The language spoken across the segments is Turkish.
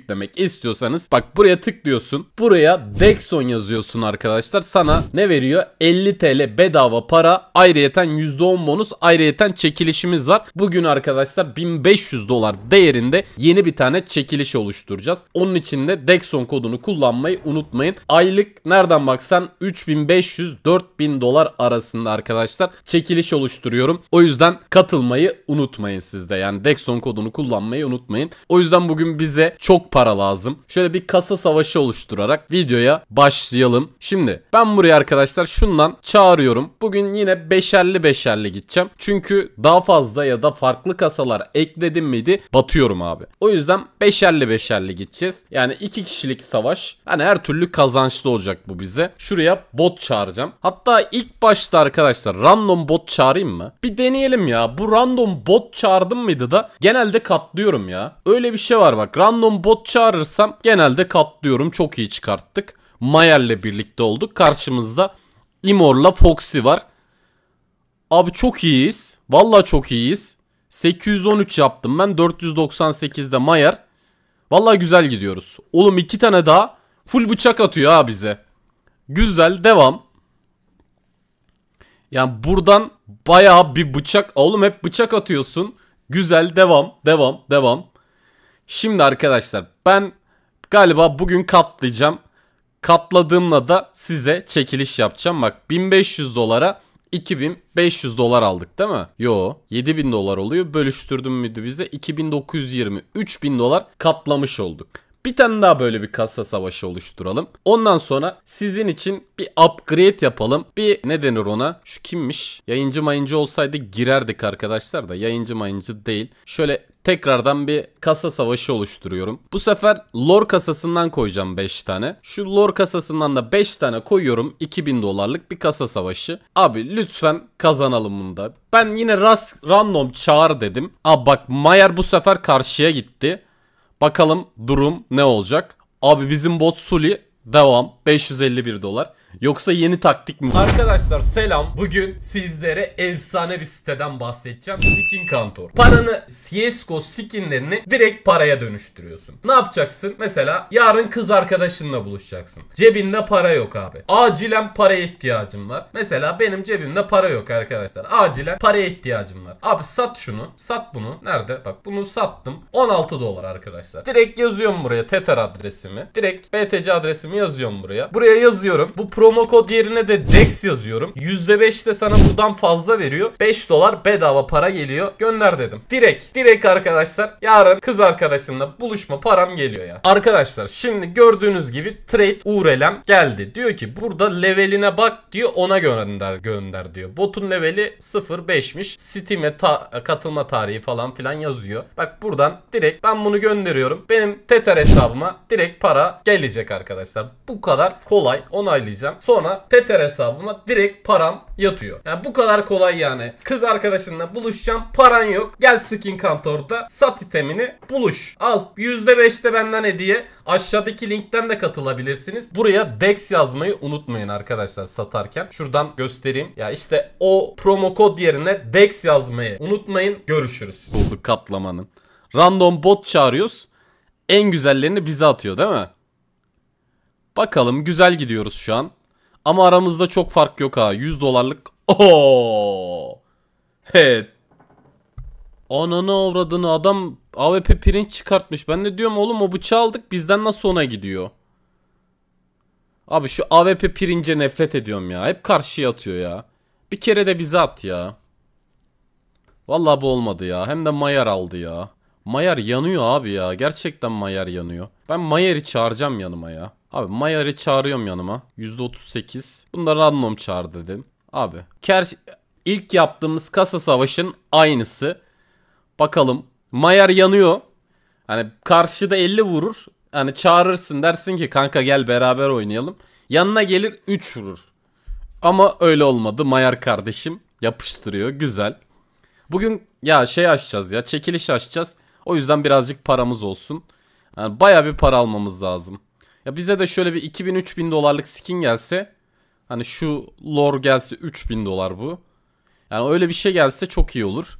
yüklemek istiyorsanız bak buraya tıklıyorsun. Buraya Dexon yazıyorsun arkadaşlar. Sana ne veriyor? 50 TL bedava para. Ayrıyeten %10 bonus. Ayrıyeten çekilişimiz var. Bugün arkadaşlar 1500 dolar değerinde yeni bir tane çekiliş oluşturacağız. Onun için de Dexon kodunu kullanmayı unutmayın. Aylık nereden baksan 3500-4000 dolar arasında arkadaşlar çekiliş oluşturuyorum. O yüzden katılmayı unutmayın sizde. Yani Dexon kodunu kullanmayı unutmayın. O yüzden bugün bize çok para lazım. Şöyle bir kasa savaşı oluşturarak videoya başlayalım. Şimdi ben buraya arkadaşlar şundan çağırıyorum. Bugün yine beşerli beşerli gideceğim. Çünkü daha fazla ya da farklı kasalar ekledim miydi batıyorum abi. O yüzden beşerli beşerli gideceğiz. Yani iki kişilik savaş. Hani her türlü kazançlı olacak bu bize. Şuraya bot çağıracağım. Hatta ilk başta arkadaşlar random bot çağırayım mı? Bir deneyelim ya. Bu random bot çağırdım mıydı da genelde katlıyorum ya. Öyle bir şey var bak. Random bot bot çağırırsam genelde katlıyorum. Çok iyi çıkarttık. Mayer'le birlikte olduk. Karşımızda Imor'la Foxy var. Abi çok iyiyiz. Valla çok iyiyiz. 813 yaptım ben. 498'de Mayer. Valla güzel gidiyoruz. Oğlum iki tane daha full bıçak atıyor ha bize. Güzel devam. Yani buradan baya bir bıçak. Oğlum hep bıçak atıyorsun. Güzel devam devam devam. Şimdi arkadaşlar ben galiba bugün katlayacağım. Katladığımla da size çekiliş yapacağım. Bak 1500 dolara 2500 dolar aldık değil mi? Yo 7000 dolar oluyor. Bölüştürdüm müydü bize? 2920 3000 dolar katlamış olduk. Bir tane daha böyle bir kasa savaşı oluşturalım. Ondan sonra sizin için bir upgrade yapalım. Bir ne denir ona? Şu kimmiş? Yayıncı mayıncı olsaydı girerdik arkadaşlar da. Yayıncı mayıncı değil. Şöyle tekrardan bir kasa savaşı oluşturuyorum. Bu sefer lore kasasından koyacağım 5 tane. Şu lore kasasından da 5 tane koyuyorum. 2000 dolarlık bir kasa savaşı. Abi lütfen kazanalım da. Ben yine ras random çağır dedim. Aa bak Mayer bu sefer karşıya gitti. Bakalım durum ne olacak? Abi bizim bot Suli devam 551 dolar. Yoksa yeni taktik mi? Arkadaşlar selam. Bugün sizlere efsane bir siteden bahsedeceğim. Skin Kantor. Paranı CSGO skinlerini direkt paraya dönüştürüyorsun. Ne yapacaksın? Mesela yarın kız arkadaşınla buluşacaksın. Cebinde para yok abi. Acilen para ihtiyacım var. Mesela benim cebimde para yok arkadaşlar. Acilen paraya ihtiyacım var. Abi sat şunu. Sat bunu. Nerede? Bak bunu sattım. 16 dolar arkadaşlar. Direkt yazıyorum buraya Tether adresimi. Direkt BTC adresimi yazıyorum buraya. Buraya yazıyorum. Bu promo kod yerine de DEX yazıyorum. %5 de sana buradan fazla veriyor. 5 dolar bedava para geliyor. Gönder dedim. Direkt, direkt arkadaşlar yarın kız arkadaşımla buluşma param geliyor ya. Arkadaşlar şimdi gördüğünüz gibi trade URL'em geldi. Diyor ki burada leveline bak diyor ona gönder gönder diyor. Botun leveli 0.5'miş. Steam'e ta katılma tarihi falan filan yazıyor. Bak buradan direkt ben bunu gönderiyorum. Benim Tether hesabıma direkt para gelecek arkadaşlar. Bu kadar kolay onaylayacağım açacağım. Sonra Tether hesabıma direkt param yatıyor. Yani bu kadar kolay yani. Kız arkadaşınla buluşacağım. Paran yok. Gel skin kantorda sat itemini buluş. Al %5'te benden hediye. Aşağıdaki linkten de katılabilirsiniz. Buraya DEX yazmayı unutmayın arkadaşlar satarken. Şuradan göstereyim. Ya işte o promo kod yerine DEX yazmayı unutmayın. Görüşürüz. Bulduk katlamanın. Random bot çağırıyoruz. En güzellerini bize atıyor değil mi? Bakalım güzel gidiyoruz şu an. Ama aramızda çok fark yok ha. 100 dolarlık. Oo. Evet. Ananı avradını adam AWP pirinç çıkartmış. Ben de diyorum oğlum o bıçağı aldık bizden nasıl ona gidiyor? Abi şu AWP pirince nefret ediyorum ya. Hep karşıya atıyor ya. Bir kere de bize at ya. Vallahi bu olmadı ya. Hem de Mayer aldı ya. Mayer yanıyor abi ya. Gerçekten Mayer yanıyor. Ben Mayer'i çağıracağım yanıma ya. Abi Mayar'ı çağırıyorum yanıma. %38. Bunlar random çağır dedim. Abi. Ker ilk yaptığımız kasa savaşın aynısı. Bakalım. Mayar yanıyor. Hani karşıda 50 vurur. Hani çağırırsın dersin ki kanka gel beraber oynayalım. Yanına gelir 3 vurur. Ama öyle olmadı. Mayar kardeşim yapıştırıyor. Güzel. Bugün ya şey açacağız ya. Çekiliş açacağız. O yüzden birazcık paramız olsun. Yani baya bir para almamız lazım. Ya bize de şöyle bir 2000-3000 dolarlık skin gelse hani şu lore gelse 3000 dolar bu. Yani öyle bir şey gelse çok iyi olur.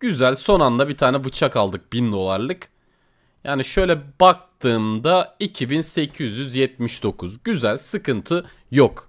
Güzel son anda bir tane bıçak aldık 1000 dolarlık. Yani şöyle baktığımda 2879 güzel sıkıntı yok.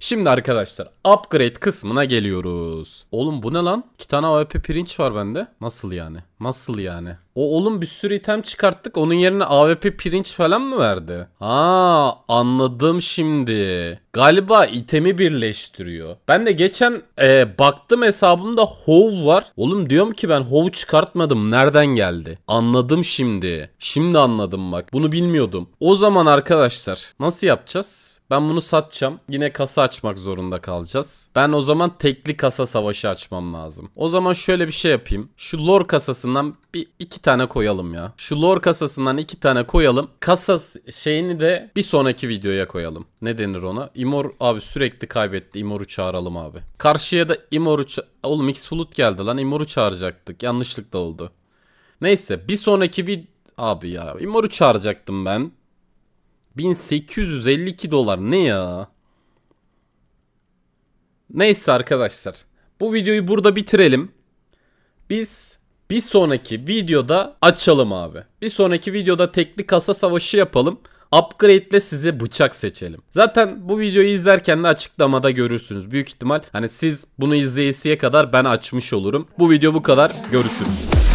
Şimdi arkadaşlar upgrade kısmına geliyoruz. Oğlum bu ne lan? 2 tane AWP pirinç var bende. Nasıl yani? Nasıl yani? O oğlum bir sürü item çıkarttık. Onun yerine AWP pirinç falan mı verdi? Ha anladım şimdi. Galiba itemi birleştiriyor. Ben de geçen e, baktım hesabımda Hov var. Oğlum diyorum ki ben Hov çıkartmadım. Nereden geldi? Anladım şimdi. Şimdi anladım bak. Bunu bilmiyordum. O zaman arkadaşlar nasıl yapacağız? Ben bunu satacağım. Yine kasa açmak zorunda kalacağız. Ben o zaman tekli kasa savaşı açmam lazım. O zaman şöyle bir şey yapayım. Şu lor kasasından bir iki tane tane koyalım ya. Şu lore kasasından iki tane koyalım. Kasas şeyini de bir sonraki videoya koyalım. Ne denir ona? Imor abi sürekli kaybetti. Imor'u çağıralım abi. Karşıya da Imor'u Oğlum X Flut geldi lan. Imor'u çağıracaktık. Yanlışlıkla oldu. Neyse bir sonraki bir... Abi ya Imor'u çağıracaktım ben. 1852 dolar ne ya? Neyse arkadaşlar. Bu videoyu burada bitirelim. Biz bir sonraki videoda açalım abi. Bir sonraki videoda tekli kasa savaşı yapalım. Upgrade ile size bıçak seçelim. Zaten bu videoyu izlerken de açıklamada görürsünüz. Büyük ihtimal hani siz bunu izleyesiye kadar ben açmış olurum. Bu video bu kadar. Görüşürüz.